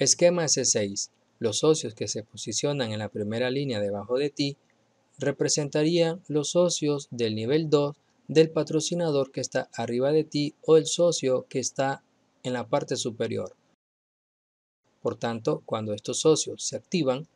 Esquema S6. Los socios que se posicionan en la primera línea debajo de ti representarían los socios del nivel 2 del patrocinador que está arriba de ti o el socio que está en la parte superior. Por tanto, cuando estos socios se activan,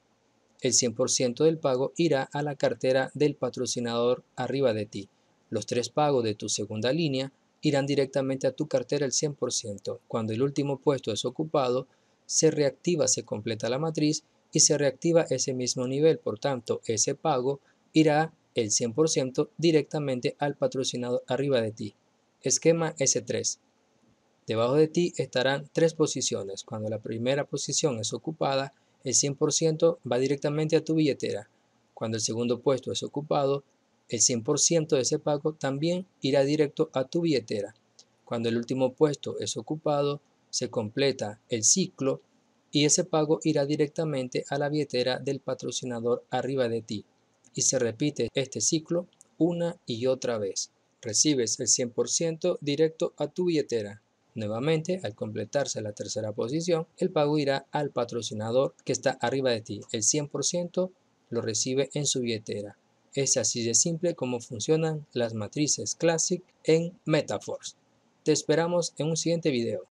el 100% del pago irá a la cartera del patrocinador arriba de ti. Los tres pagos de tu segunda línea irán directamente a tu cartera el 100%. Cuando el último puesto es ocupado, se reactiva, se completa la matriz y se reactiva ese mismo nivel. Por tanto, ese pago irá el 100% directamente al patrocinado arriba de ti. Esquema S3. Debajo de ti estarán tres posiciones. Cuando la primera posición es ocupada, el 100% va directamente a tu billetera. Cuando el segundo puesto es ocupado, el 100% de ese pago también irá directo a tu billetera. Cuando el último puesto es ocupado, se completa el ciclo y ese pago irá directamente a la billetera del patrocinador arriba de ti. Y se repite este ciclo una y otra vez. Recibes el 100% directo a tu billetera. Nuevamente, al completarse la tercera posición, el pago irá al patrocinador que está arriba de ti. El 100% lo recibe en su billetera. Es así de simple como funcionan las matrices Classic en Metaforce. Te esperamos en un siguiente video.